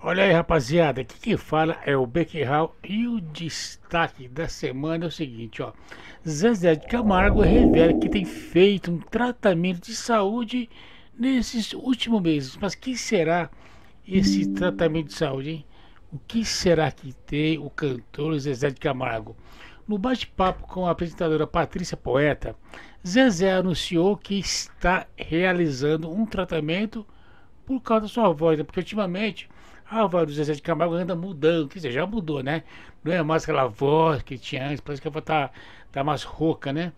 Olha aí, rapaziada, aqui que fala é o Bequerral e o destaque da semana é o seguinte, ó. Zezé de Camargo revela que tem feito um tratamento de saúde nesses últimos meses. Mas que será esse tratamento de saúde, hein? O que será que tem o cantor Zezé de Camargo? No bate-papo com a apresentadora Patrícia Poeta, Zezé anunciou que está realizando um tratamento por causa da sua voz, né? porque ultimamente Álvaro ah, Zezé de Camargo anda mudando, quer dizer, já mudou, né? Não é mais aquela voz que tinha antes, parece que ela tá, tá mais rouca, né?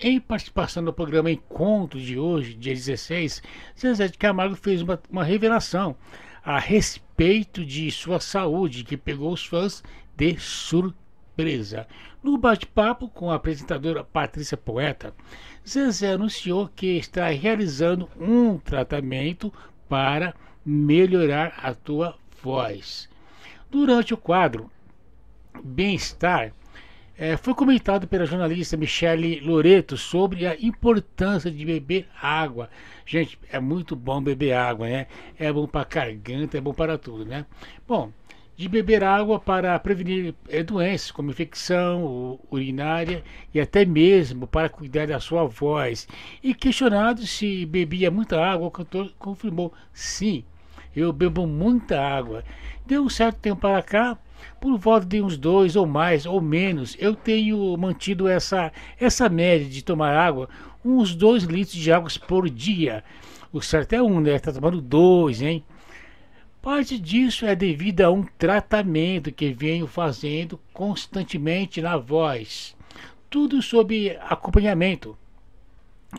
Em participação do programa Encontro de hoje, dia 16, Zezé de Camargo fez uma, uma revelação a respeito de sua saúde, que pegou os fãs de surpresa. No bate-papo com a apresentadora Patrícia Poeta, Zezé anunciou que está realizando um tratamento para melhorar a tua voz. Durante o quadro Bem-Estar, é, foi comentado pela jornalista Michele Loreto sobre a importância de beber água. Gente, é muito bom beber água, né? É bom para garganta, é bom para tudo, né? Bom, de beber água para prevenir é, doenças como infecção urinária e até mesmo para cuidar da sua voz. E questionado se bebia muita água, o cantor confirmou sim, eu bebo muita água. Deu um certo tempo para cá, por volta de uns dois ou mais ou menos, eu tenho mantido essa, essa média de tomar água, uns dois litros de água por dia. O certo é um, né? Está tomando dois, hein? Parte disso é devido a um tratamento que venho fazendo constantemente na voz, tudo sob acompanhamento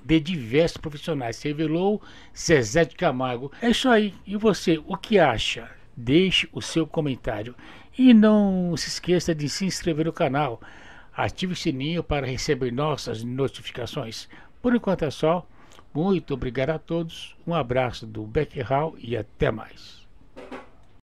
de diversos profissionais, revelou Zezé de Camargo. É isso aí. E você, o que acha? Deixe o seu comentário e não se esqueça de se inscrever no canal. Ative o sininho para receber nossas notificações. Por enquanto é só. Muito obrigado a todos. Um abraço do Beckerhal e até mais.